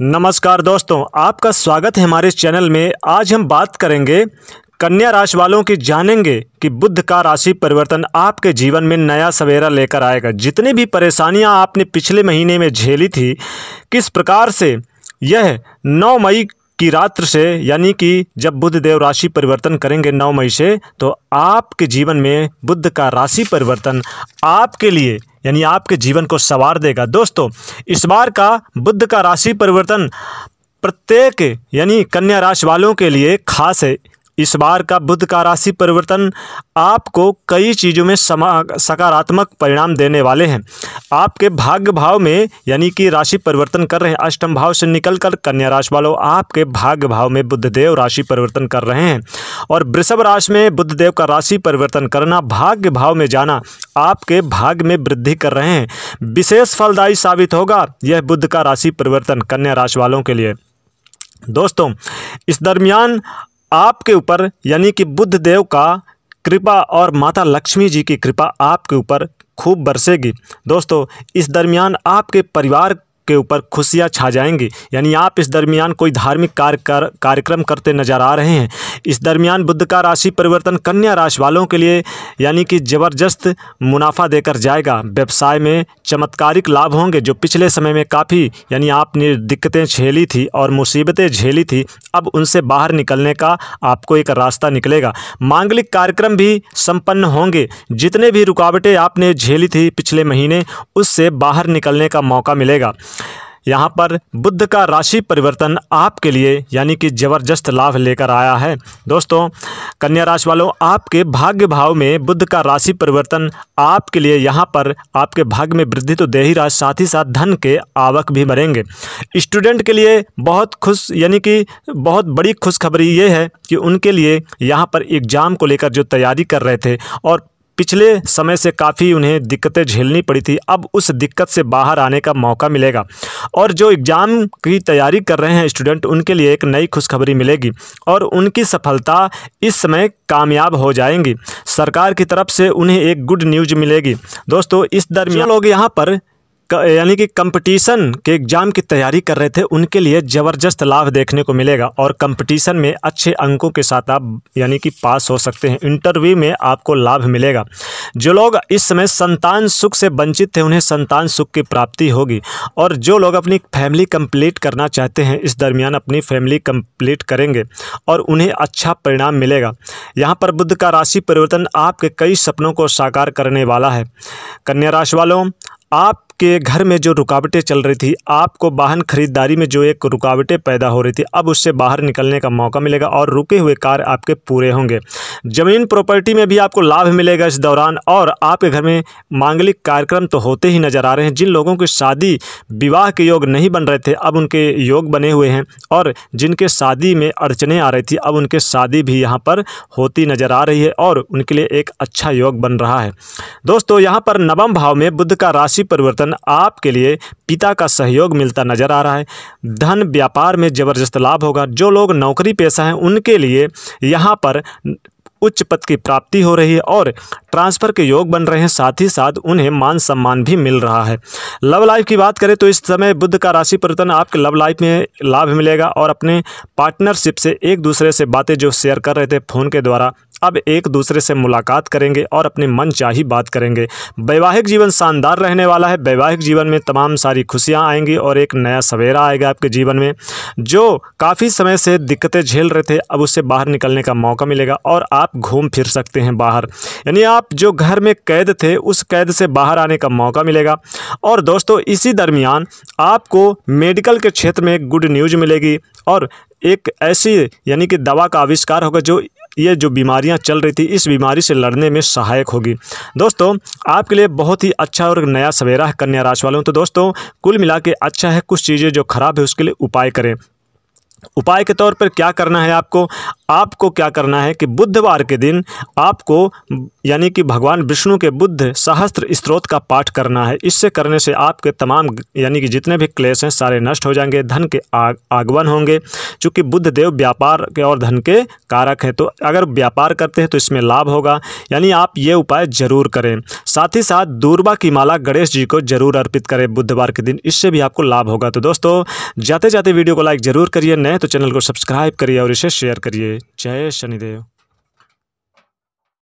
नमस्कार दोस्तों आपका स्वागत है हमारे चैनल में आज हम बात करेंगे कन्या राशि वालों की जानेंगे कि बुद्ध का राशि परिवर्तन आपके जीवन में नया सवेरा लेकर आएगा जितनी भी परेशानियां आपने पिछले महीने में झेली थी किस प्रकार से यह 9 मई की रात्र से यानी कि जब बुद्ध देव राशि परिवर्तन करेंगे 9 मई से तो आपके जीवन में बुद्ध का राशि परिवर्तन आपके लिए यानी आपके जीवन को संवार देगा दोस्तों इस बार का बुद्ध का राशि परिवर्तन प्रत्येक यानी कन्या राशि वालों के लिए खास है इस बार का बुद्ध का राशि परिवर्तन आपको कई चीज़ों में सकारात्मक परिणाम देने वाले हैं आपके भाग्य भाव में यानी कि राशि परिवर्तन कर रहे हैं अष्टम भाव से निकलकर कन्या राशि वालों आपके भाग्य भाव में बुद्ध देव राशि परिवर्तन कर रहे हैं और वृषभ राशि में बुद्ध देव का राशि परिवर्तन करना भाग्य भाव में जाना आपके भाग्य में वृद्धि कर रहे हैं विशेष फलदायी साबित होगा यह बुद्ध का राशि परिवर्तन कन्या राशि वालों के लिए दोस्तों इस दरमियान आपके ऊपर यानी कि बुद्ध देव का कृपा और माता लक्ष्मी जी की कृपा आपके ऊपर खूब बरसेगी दोस्तों इस दरमियान आपके परिवार के ऊपर खुशियाँ छा जाएंगी यानी आप इस दरमियान कोई धार्मिक कार्य कर कार्यक्रम करते नजर आ रहे हैं इस दरमियान बुद्ध का राशि परिवर्तन कन्या राशि वालों के लिए यानी कि ज़बरदस्त मुनाफा देकर जाएगा व्यवसाय में चमत्कारिक लाभ होंगे जो पिछले समय में काफ़ी यानी आपने दिक्कतें झेली थी और मुसीबतें झेली थी अब उनसे बाहर निकलने का आपको एक रास्ता निकलेगा मांगलिक कार्यक्रम भी संपन्न होंगे जितने भी रुकावटें आपने झेली थी पिछले महीने उससे बाहर निकलने का मौका मिलेगा यहाँ पर बुद्ध का राशि परिवर्तन आपके लिए यानी कि ज़बरदस्त लाभ लेकर आया है दोस्तों कन्या राशि वालों आपके भाग्य भाव में बुद्ध का राशि परिवर्तन आपके लिए यहाँ पर आपके भाग्य में वृद्धि तो दे ही रहा साथ ही साथ धन के आवक भी बढ़ेंगे स्टूडेंट के लिए बहुत खुश यानी कि बहुत बड़ी खुशखबरी ये है कि उनके लिए यहाँ पर एग्ज़ाम को लेकर जो तैयारी कर रहे थे और पिछले समय से काफ़ी उन्हें दिक्कतें झेलनी पड़ी थी अब उस दिक्कत से बाहर आने का मौका मिलेगा और जो एग्ज़ाम की तैयारी कर रहे हैं स्टूडेंट उनके लिए एक नई खुशखबरी मिलेगी और उनकी सफलता इस समय कामयाब हो जाएंगी सरकार की तरफ से उन्हें एक गुड न्यूज मिलेगी दोस्तों इस दरमियान लोग यहाँ पर यानी कि कंपटीशन के एग्ज़ाम की तैयारी कर रहे थे उनके लिए ज़बरदस्त लाभ देखने को मिलेगा और कंपटीशन में अच्छे अंकों के साथ आप यानी कि पास हो सकते हैं इंटरव्यू में आपको लाभ मिलेगा जो लोग इस समय संतान सुख से वंचित थे उन्हें संतान सुख की प्राप्ति होगी और जो लोग अपनी फैमिली कंप्लीट करना चाहते हैं इस दरमियान अपनी फैमिली कंप्लीट करेंगे और उन्हें अच्छा परिणाम मिलेगा यहाँ पर बुद्ध का राशि परिवर्तन आपके कई सपनों को साकार करने वाला है कन्या राशि वालों आप आपके घर में जो रुकावटें चल रही थी आपको वाहन खरीदारी में जो एक रुकावटें पैदा हो रही थी अब उससे बाहर निकलने का मौका मिलेगा और रुके हुए कार्य आपके पूरे होंगे ज़मीन प्रॉपर्टी में भी आपको लाभ मिलेगा इस दौरान और आपके घर में मांगलिक कार्यक्रम तो होते ही नज़र आ रहे हैं जिन लोगों की शादी विवाह के योग नहीं बन रहे थे अब उनके योग बने हुए हैं और जिनके शादी में अड़चने आ रही थी अब उनके शादी भी यहाँ पर होती नज़र आ रही है और उनके लिए एक अच्छा योग बन रहा है दोस्तों यहाँ पर नवम भाव में बुद्ध का राशि परिवर्तन परिवर्तन आपके लिए पिता का सहयोग मिलता नजर आ रहा है धन व्यापार में ज़बरदस्त लाभ होगा जो लोग नौकरी पेशा हैं उनके लिए यहाँ पर उच्च पद की प्राप्ति हो रही है और ट्रांसफ़र के योग बन रहे हैं साथ ही साथ उन्हें मान सम्मान भी मिल रहा है लव लाइफ की बात करें तो इस समय बुद्ध का राशि परिवर्तन आपके लव लाइफ में लाभ मिलेगा और अपने पार्टनरशिप से एक दूसरे से बातें जो शेयर कर रहे थे फ़ोन के द्वारा अब एक दूसरे से मुलाकात करेंगे और अपने मन चाही बात करेंगे वैवाहिक जीवन शानदार रहने वाला है वैवाहिक जीवन में तमाम सारी खुशियाँ आएंगी और एक नया सवेरा आएगा आपके जीवन में जो काफ़ी समय से दिक्कतें झेल रहे थे अब उससे बाहर निकलने का मौका मिलेगा और आप घूम फिर सकते हैं बाहर यानी आप जो घर में कैद थे उस कैद से बाहर आने का मौका मिलेगा और दोस्तों इसी दरमियान आपको मेडिकल के क्षेत्र में गुड न्यूज़ मिलेगी और एक ऐसी यानी कि दवा का आविष्कार होगा जो ये जो बीमारियां चल रही थी इस बीमारी से लड़ने में सहायक होगी दोस्तों आपके लिए बहुत ही अच्छा और नया सवेरा है कन्या राशि वालों तो दोस्तों कुल मिला के अच्छा है कुछ चीज़ें जो खराब है उसके लिए उपाय करें उपाय के तौर पर क्या करना है आपको आपको क्या करना है कि बुधवार के दिन आपको यानी कि भगवान विष्णु के बुद्ध सहस्त्र स्त्रोत का पाठ करना है इससे करने से आपके तमाम यानी कि जितने भी क्लेश हैं सारे नष्ट हो जाएंगे धन के आग, आगमन होंगे चूँकि बुद्ध देव व्यापार के और धन के कारक हैं तो अगर व्यापार करते हैं तो इसमें लाभ होगा यानी आप ये उपाय जरूर करें साथ ही साथ दूरबा की माला गणेश जी को जरूर अर्पित करें बुधवार के दिन इससे भी आपको लाभ होगा तो दोस्तों जाते जाते वीडियो को लाइक जरूर करिए नए तो चैनल को सब्सक्राइब करिए और इसे शेयर करिए जय शनिदेव